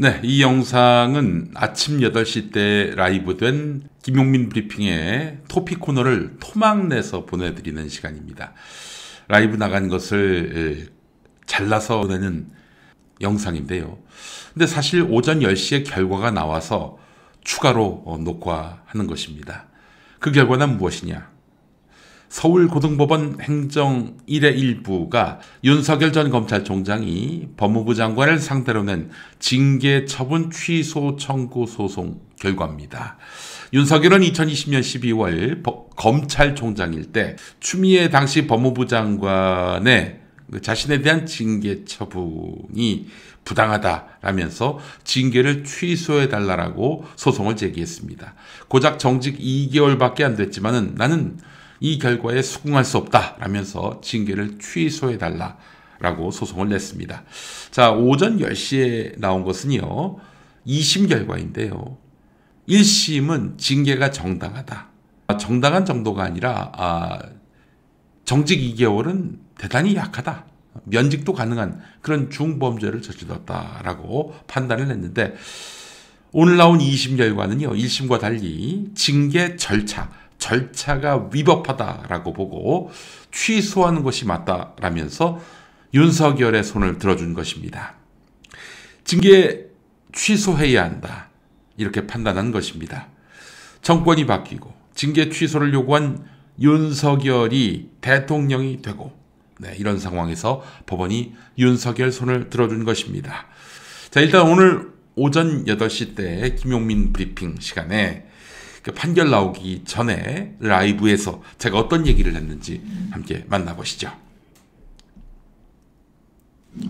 네, 이 영상은 아침 8시 때 라이브된 김용민 브리핑의 토픽 코너를 토막내서 보내드리는 시간입니다. 라이브 나간 것을 잘라서 보내는 영상인데요. 근데 사실 오전 10시에 결과가 나와서 추가로 어, 녹화하는 것입니다. 그 결과는 무엇이냐? 서울고등법원 행정 1의 일부가 윤석열 전 검찰총장이 법무부 장관을 상대로 낸 징계 처분 취소 청구 소송 결과입니다. 윤석열은 2020년 12월 검찰총장일 때 추미애 당시 법무부 장관의 그 자신에 대한 징계 처분이 부당하다라면서 징계를 취소해달라고 소송을 제기했습니다. 고작 정직 2개월밖에 안 됐지만은 나는 이 결과에 수긍할 수 없다라면서 징계를 취소해달라라고 소송을 냈습니다. 자, 오전 10시에 나온 것은요, 2심 결과인데요. 1심은 징계가 정당하다. 아, 정당한 정도가 아니라, 아, 정직 2개월은 대단히 약하다. 면직도 가능한 그런 중범죄를 저질렀다라고 판단을 했는데, 오늘 나온 2심 결과는요, 1심과 달리 징계 절차, 절차가 위법하다라고 보고 취소하는 것이 맞다라면서 윤석열의 손을 들어준 것입니다. 징계 취소해야 한다. 이렇게 판단한 것입니다. 정권이 바뀌고 징계 취소를 요구한 윤석열이 대통령이 되고 네, 이런 상황에서 법원이 윤석열 손을 들어준 것입니다. 자, 일단 오늘 오전 8시 때 김용민 브리핑 시간에 그 판결 나오기 전에 라이브에서 제가 어떤 얘기를 했는지 함께 만나보시죠.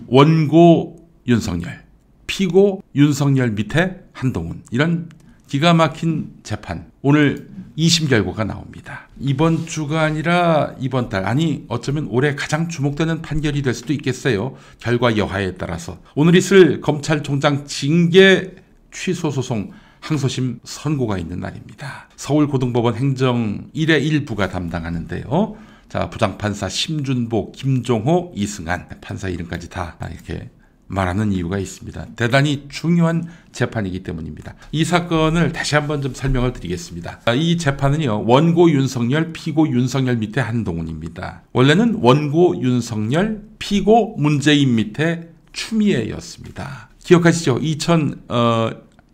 원고 윤석열, 피고 윤석열 밑에 한동훈 이런 기가 막힌 재판 오늘 2심 결과가 나옵니다. 이번 주가 아니라 이번 달 아니 어쩌면 올해 가장 주목되는 판결이 될 수도 있겠어요. 결과 여하에 따라서 오늘 있을 검찰총장 징계 취소 소송 항소심 선고가 있는 날입니다. 서울고등법원 행정 1의 1부가 담당하는데요. 자, 부장판사 심준복, 김종호, 이승한 판사 이름까지 다 이렇게 말하는 이유가 있습니다. 대단히 중요한 재판이기 때문입니다. 이 사건을 다시 한번 좀 설명을 드리겠습니다. 이 재판은요, 원고 윤석열, 피고 윤석열 밑에 한동훈입니다. 원래는 원고 윤석열, 피고 문재인 밑에 추미애였습니다. 기억하시죠? 2000, 어,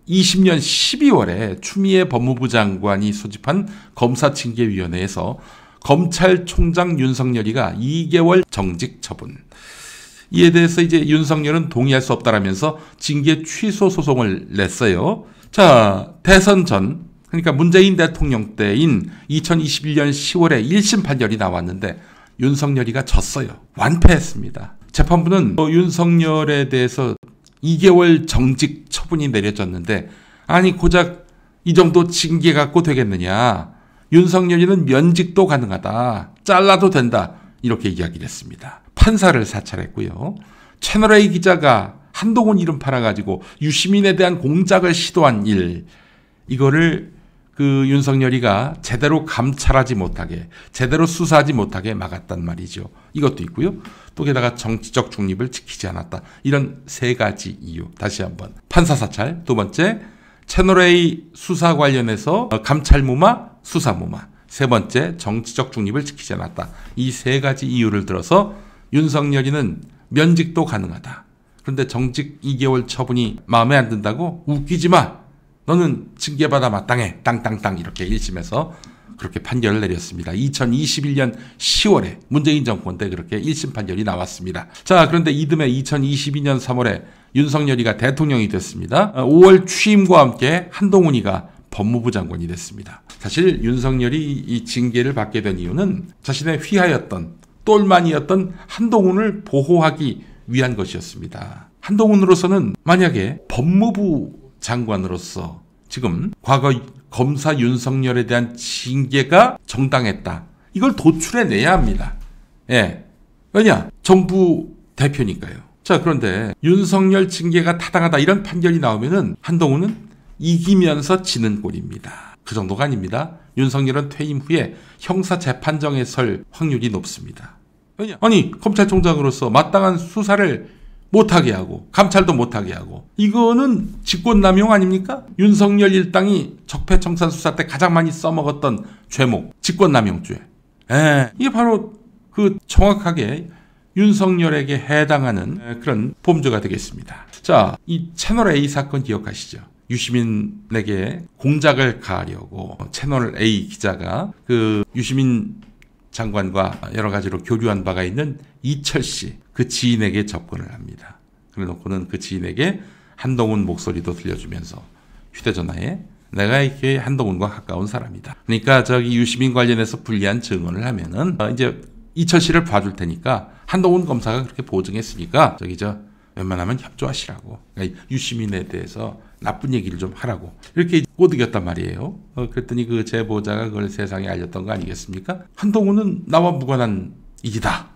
20년 12월에 추미애 법무부 장관이 소집한 검사징계위원회에서 검찰총장 윤석열이가 2개월 정직 처분. 이에 대해서 이제 윤석열은 동의할 수 없다라면서 징계 취소 소송을 냈어요. 자, 대선 전, 그러니까 문재인 대통령 때인 2021년 10월에 1심 판결이 나왔는데 윤석열이가 졌어요. 완패했습니다. 재판부는 윤석열에 대해서 2개월 정직 처분이 내려졌는데 아니 고작 이 정도 징계 갖고 되겠느냐. 윤석열이는 면직도 가능하다. 잘라도 된다. 이렇게 이야기를 했습니다. 판사를 사찰했고요. 채널A 기자가 한동훈 이름 팔아가지고 유시민에 대한 공작을 시도한 일 이거를 그 윤석열이가 제대로 감찰하지 못하게 제대로 수사하지 못하게 막았단 말이죠. 이것도 있고요. 또 게다가 정치적 중립을 지키지 않았다. 이런 세 가지 이유. 다시 한번 판사 사찰. 두 번째 채널A 수사 관련해서 어, 감찰 무마, 수사 무마. 세 번째 정치적 중립을 지키지 않았다. 이 세 가지 이유를 들어서 윤석열이는 면직도 가능하다. 그런데 정직 2개월 처분이 마음에 안 든다고 웃기지 마. 너는 징계받아 마땅해. 땅땅땅 이렇게 1심에서 그렇게 판결을 내렸습니다. 2021년 10월에 문재인 정권 때 그렇게 1심 판결이 나왔습니다. 자, 그런데 이듬해 2022년 3월에 윤석열이가 대통령이 됐습니다. 5월 어, 취임과 함께 한동훈이가 법무부 장관이 됐습니다. 사실 윤석열이 이 징계를 받게 된 이유는 자신의 휘하였던 똘만이었던 한동훈을 보호하기 위한 것이었습니다. 한동훈으로서는 만약에 법무부 장관으로서 지금 과거 검사 윤석열에 대한 징계가 정당했다. 이걸 도출해내야 합니다. 예. 왜냐? 정부 대표니까요. 자, 그런데 윤석열 징계가 타당하다 이런 판결이 나오면은 한동훈은 이기면서 지는 꼴입니다. 그 정도가 아닙니다. 윤석열은 퇴임 후에 형사 재판정에 설 확률이 높습니다. 왜냐? 아니, 검찰총장으로서 마땅한 수사를 못하게 하고 감찰도 못하게 하고 이거는 직권남용 아닙니까? 윤석열 일당이 적폐청산 수사 때 가장 많이 써먹었던 죄목 직권남용죄. 에, 예. 이게 바로 그 정확하게 윤석열에게 해당하는 예, 그런 범죄가 되겠습니다. 자, 이 채널 A 사건 기억하시죠? 유시민에게 공작을 가하려고 채널 A 기자가 그 유시민 장관과 여러 가지로 교류한 바가 있는 이철 씨, 그 지인에게 접근을 합니다. 그래 놓고는 그 지인에게 한동훈 목소리도 들려주면서 휴대전화에 내가 이렇게 한동훈과 가까운 사람이다. 그러니까 저기 유시민 관련해서 불리한 증언을 하면은 어, 이제 이철 씨를 봐줄 테니까 한동훈 검사가 그렇게 보증했으니까 저기 저 웬만하면 협조하시라고 그러니까 유시민에 대해서 나쁜 얘기를 좀 하라고 이렇게 꼬드겼단 말이에요. 어, 그랬더니 그 제보자가 그걸 세상에 알렸던 거 아니겠습니까? 한동훈은 나와 무관한 일이다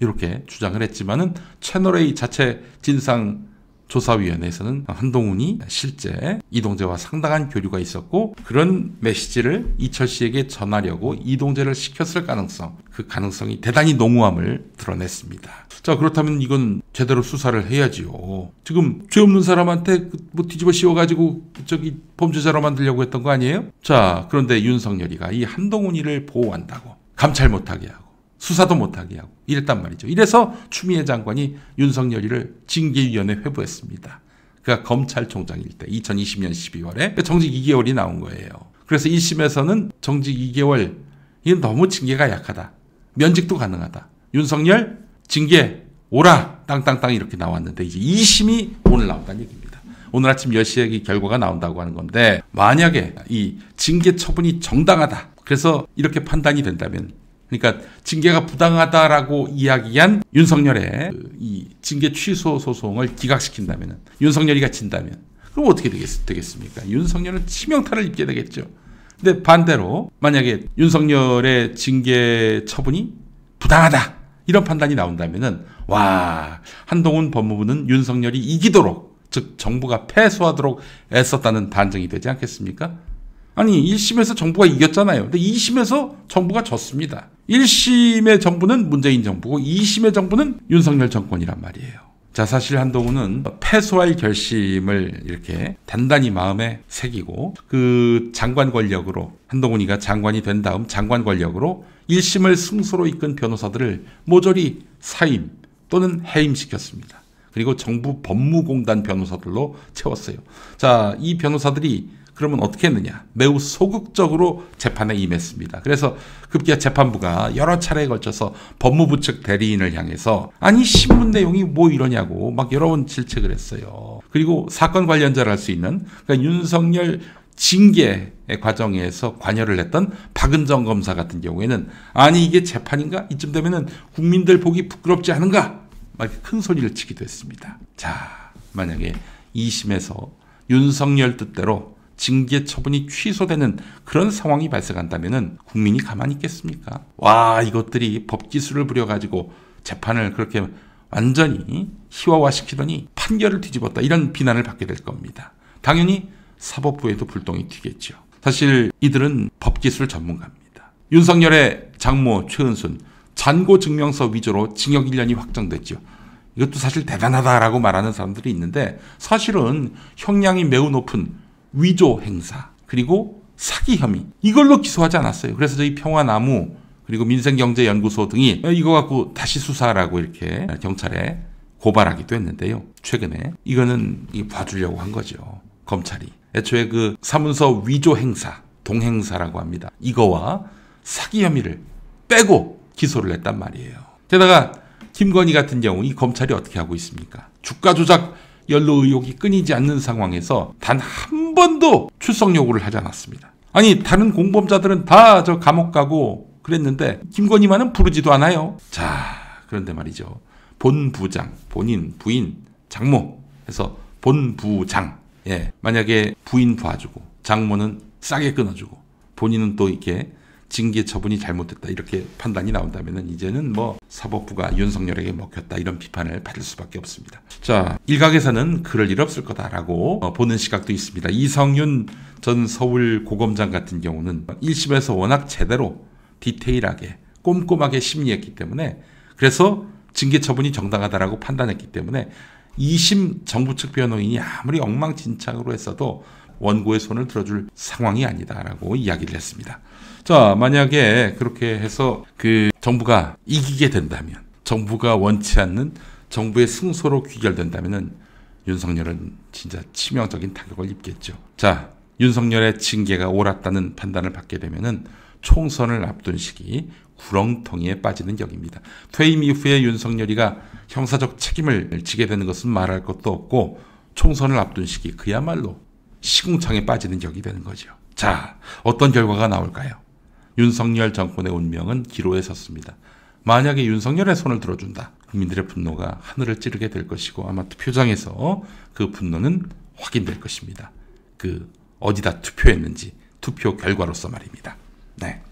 이렇게 주장을 했지만은 채널 A 자체 진상 조사위원회에서는 한동훈이 실제 이동재와 상당한 교류가 있었고 그런 메시지를 이철 씨에게 전하려고 이동재를 시켰을 가능성 그 가능성이 대단히 농후함을 드러냈습니다. 자 그렇다면 이건 제대로 수사를 해야지요. 지금 죄 없는 사람한테 그 뭐 뒤집어 씌워가지고 저기 범죄자로 만들려고 했던 거 아니에요? 자 그런데 윤석열이가 이 한동훈이를 보호한다고 감찰 못하게 하고 수사도 못하게 하고 이랬단 말이죠. 이래서 추미애 장관이 윤석열이를 징계위원회 회부했습니다. 그가 검찰총장일 때 2020년 12월에 정직 2개월이 나온 거예요. 그래서 1심에서는 정직 2개월 이건 너무 징계가 약하다. 면직도 가능하다. 윤석열 징계 오라 땅땅땅 이렇게 나왔는데 이제 2심이 오늘 나온다는 얘기입니다. 오늘 아침 10시에 이 결과가 나온다고 하는 건데 만약에 이 징계 처분이 정당하다. 그래서 이렇게 판단이 된다면 그러니까 징계가 부당하다라고 이야기한 윤석열의 그 이 징계 취소 소송을 기각시킨다면 윤석열이가 진다면 그럼 어떻게 되겠, 습니까 윤석열은 치명타를 입게 되겠죠. 근데 반대로 만약에 윤석열의 징계 처분이 부당하다 이런 판단이 나온다면은 와 한동훈 법무부는 윤석열이 이기도록 즉 정부가 패소하도록 애썼다는 반증이 되지 않겠습니까? 아니 1심에서 정부가 이겼잖아요. 근데 2심에서 정부가 졌습니다. 1심의 정부는 문재인 정부고 2심의 정부는 윤석열 정권이란 말이에요. 자, 사실 한동훈은 패소할 결심을 이렇게 단단히 마음에 새기고 그 장관 권력으로 한동훈이가 장관이 된 다음 장관 권력으로 1심을 승소로 이끈 변호사들을 모조리 사임 또는 해임시켰습니다. 그리고 정부 법무공단 변호사들로 채웠어요. 자, 이 변호사들이 그러면 어떻게 했느냐? 매우 소극적으로 재판에 임했습니다. 그래서 급기야 재판부가 여러 차례에 걸쳐서 법무부 측 대리인을 향해서 아니 신문 내용이 뭐 이러냐고 막 여러 번 질책을 했어요. 그리고 사건 관련자를 할 수 있는 그러니까 윤석열 징계 과정에서 관여를 했던 박은정 검사 같은 경우에는 아니 이게 재판인가 이쯤 되면은 국민들 보기 부끄럽지 않은가 막 큰 소리를 치기도 했습니다. 자 만약에 2심에서 윤석열 뜻대로 징계 처분이 취소되는 그런 상황이 발생한다면 국민이 가만히 있겠습니까? 와 이것들이 법기술을 부려가지고 재판을 그렇게 완전히 희화화시키더니 판결을 뒤집었다 이런 비난을 받게 될 겁니다. 당연히 사법부에도 불똥이 튀겠죠. 사실 이들은 법기술 전문가입니다. 윤석열의 장모 최은순 잔고 증명서 위조로 징역 1년이 확정됐죠. 이것도 사실 대단하다라고 말하는 사람들이 있는데 사실은 형량이 매우 높은 위조 행사 그리고 사기 혐의 이걸로 기소하지 않았어요. 그래서 저희 평화나무 그리고 민생경제연구소 등이 이거 갖고 다시 수사라고 이렇게 경찰에 고발하기도 했는데요. 최근에 이거는 봐주려고 한 거죠. 검찰이 애초에 그 사문서 위조 행사 동행사라고 합니다. 이거와 사기 혐의를 빼고 기소를 했단 말이에요. 게다가 김건희 같은 경우 이 검찰이 어떻게 하고 있습니까? 주가 조작 연로 의혹이 끊이지 않는 상황에서 단 한 번도 출석 요구를 하지 않았습니다. 아니 다른 공범자들은 다 저 감옥 가고 그랬는데 김건희만은 부르지도 않아요. 자 그런데 말이죠. 본 부장, 본인, 부인, 장모 해서 본 부장 예 만약에 부인 봐주고 장모는 싸게 끊어주고 본인은 또 이렇게 징계 처분이 잘못됐다 이렇게 판단이 나온다면 이제는 뭐 사법부가 윤석열에게 먹혔다 이런 비판을 받을 수밖에 없습니다. 자 일각에서는 그럴 일 없을 거다라고 어, 보는 시각도 있습니다. 이성윤 전 서울 고검장 같은 경우는 1심에서 워낙 제대로 디테일하게 꼼꼼하게 심리했기 때문에 그래서 징계 처분이 정당하다라고 판단했기 때문에 2심 정부 측 변호인이 아무리 엉망진창으로 했어도 원고의 손을 들어줄 상황이 아니다라고 이야기를 했습니다. 자, 만약에 그렇게 해서 그 정부가 이기게 된다면, 정부가 원치 않는 정부의 승소로 귀결된다면은 윤석열은 진짜 치명적인 타격을 입겠죠. 자, 윤석열의 징계가 옳았다는 판단을 받게 되면은 총선을 앞둔 시기 구렁텅이에 빠지는 역입니다. 퇴임 이후에 윤석열이가 형사적 책임을 지게 되는 것은 말할 것도 없고 총선을 앞둔 시기 그야말로 시궁창에 빠지는 격이 되는 거죠. 자, 어떤 결과가 나올까요? 윤석열 정권의 운명은 기로에 섰습니다. 만약에 윤석열의 손을 들어준다. 국민들의 분노가 하늘을 찌르게 될 것이고 아마 투표장에서 그 분노는 확인될 것입니다. 그 어디다 투표했는지 투표 결과로서 말입니다. 네.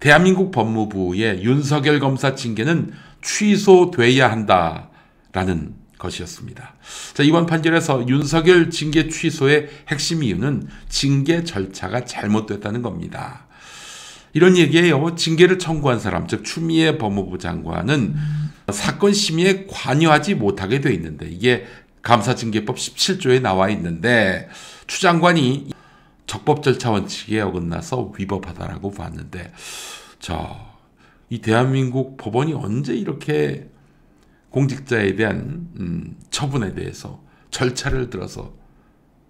대한민국 법무부의 윤석열 검사 징계는 취소돼야 한다라는 것이었습니다. 자, 이번 판결에서 윤석열 징계 취소의 핵심 이유는 징계 절차가 잘못됐다는 겁니다. 이런 얘기예요. 징계를 청구한 사람, 즉 추미애 법무부 장관은 음. 사건 심의에 관여하지 못하게 돼 있는데 이게 감사징계법 17조에 나와 있는데 추 장관이 적법 절차 원칙에 어긋나서 위법하다라고 봤는데 저이 대한민국 법원이 언제 이렇게 공직자에 대한 음, 처분에 대해서 절차를 들어서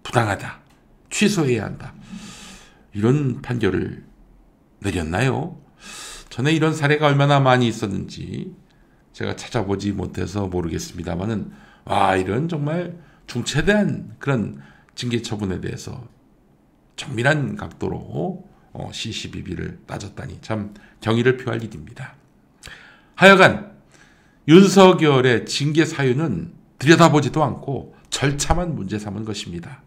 부당하다, 취소해야 한다 이런 판결을 내렸나요? 전에 이런 사례가 얼마나 많이 있었는지 제가 찾아보지 못해서 모르겠습니다만은 와 아, 이런 정말 중체대한 그런 징계 처분에 대해서 정밀한 각도로 c c b 비를 따졌다니 참 경의를 표할 일입니다. 하여간 윤석열의 징계 사유는 들여다보지도 않고 절차만 문제 삼은 것입니다.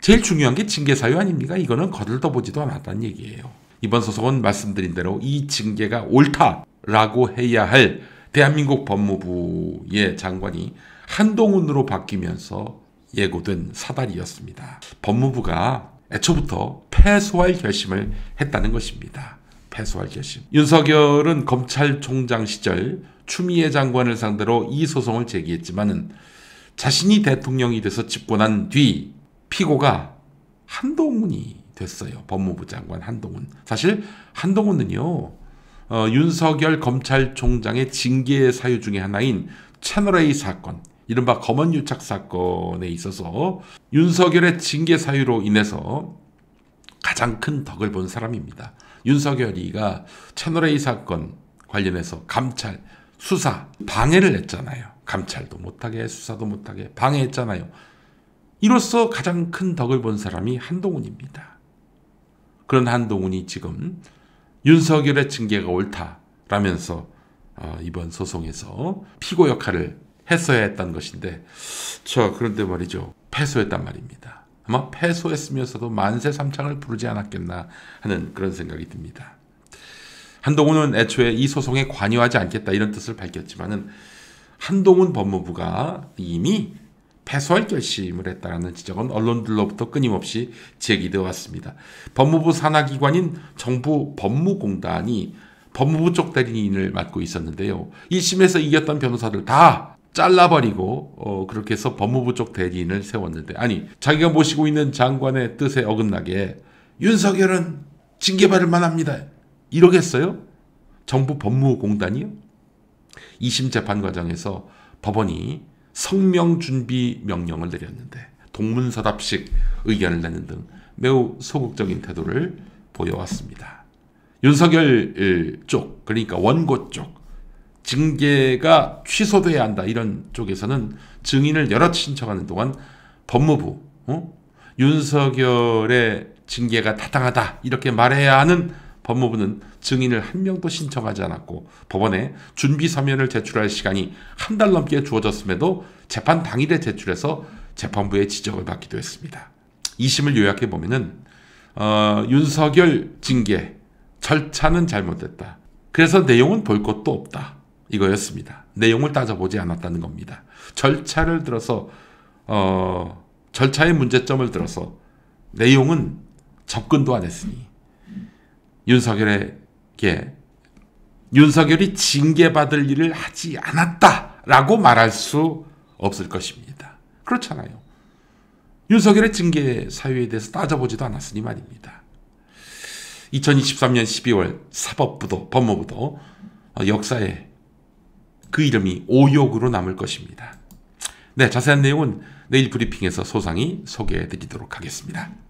제일 중요한 게 징계 사유 아닙니까? 이거는 거들떠보지도 않았다는 얘기예요. 이번 소송은 말씀드린 대로 이 징계가 옳다라고 해야 할 대한민국 법무부의 장관이 한동훈으로 바뀌면서 예고된 사달이었습니다. 법무부가 애초부터 패소할 결심을 했다는 것입니다. 패소할 결심. 윤석열은 검찰총장 시절 추미애 장관을 상대로 이 소송을 제기했지만은 자신이 대통령이 돼서 집권한 뒤 피고가 한동훈이 됐어요. 법무부 장관 한동훈. 사실 한동훈은요. 어, 윤석열 검찰총장의 징계 사유 중의 하나인 채널A 사건, 이른바 검언유착 사건에 있어서 윤석열의 징계 사유로 인해서 가장 큰 덕을 본 사람입니다. 윤석열이가 채널A 사건 관련해서 감찰, 수사 방해를 했잖아요. 감찰도 못하게 수사도 못하게 방해했잖아요. 이로써 가장 큰 덕을 본 사람이 한동훈입니다. 그런 한동훈이 지금 윤석열의 징계가 옳다라면서 어, 이번 소송에서 피고 역할을 했어야 했던 것인데 저 그런데 말이죠 패소했단 말입니다. 아마 패소했으면서도 만세 삼창을 부르지 않았겠나 하는 그런 생각이 듭니다. 한동훈은 애초에 이 소송에 관여하지 않겠다 이런 뜻을 밝혔지만은 한동훈 법무부가 이미 패소할 결심을 했다는 지적은 언론들로부터 끊임없이 제기되어 왔습니다. 법무부 산하기관인 정부 법무공단이 법무부 쪽 대리인을 맡고 있었는데요. 1심에서 이겼던 변호사들 다 잘라버리고 어, 그렇게 해서 법무부 쪽 대리인을 세웠는데 아니 자기가 모시고 있는 장관의 뜻에 어긋나게 윤석열은 징계받을 만합니다. 이러겠어요? 정부 법무공단이요? 2심 재판 과정에서 법원이 성명 준비 명령을 내렸는데 동문서답식 의견을 내는 등 매우 소극적인 태도를 보여왔습니다. 윤석열 쪽, 그러니까 원고 쪽, 징계가 취소돼야 한다 이런 쪽에서는 증인을 여러 신청하는 동안 법무부 어? 윤석열의 징계가 타당하다 이렇게 말해야 하는 법무부는 증인을 한 명도 신청하지 않았고 법원에 준비 서면을 제출할 시간이 한 달 넘게 주어졌음에도 재판 당일에 제출해서 재판부의 지적을 받기도 했습니다. 2심을 요약해 보면은 어, 윤석열 징계 절차는 잘못됐다. 그래서 내용은 볼 것도 없다. 이거였습니다. 내용을 따져보지 않았다는 겁니다. 절차를 들어서 어, 절차의 문제점을 들어서 내용은 접근도 안 했으니 윤석열에게 윤석열이 징계받을 일을 하지 않았다라고 말할 수 없을 것입니다. 그렇잖아요. 윤석열의 징계 사유에 대해서 따져보지도 않았으니 말입니다. 2023년 12월 사법부도 법무부도 역사에 그 이름이 오욕으로 남을 것입니다. 네, 자세한 내용은 내일 브리핑에서 소상히 소개해 드리도록 하겠습니다.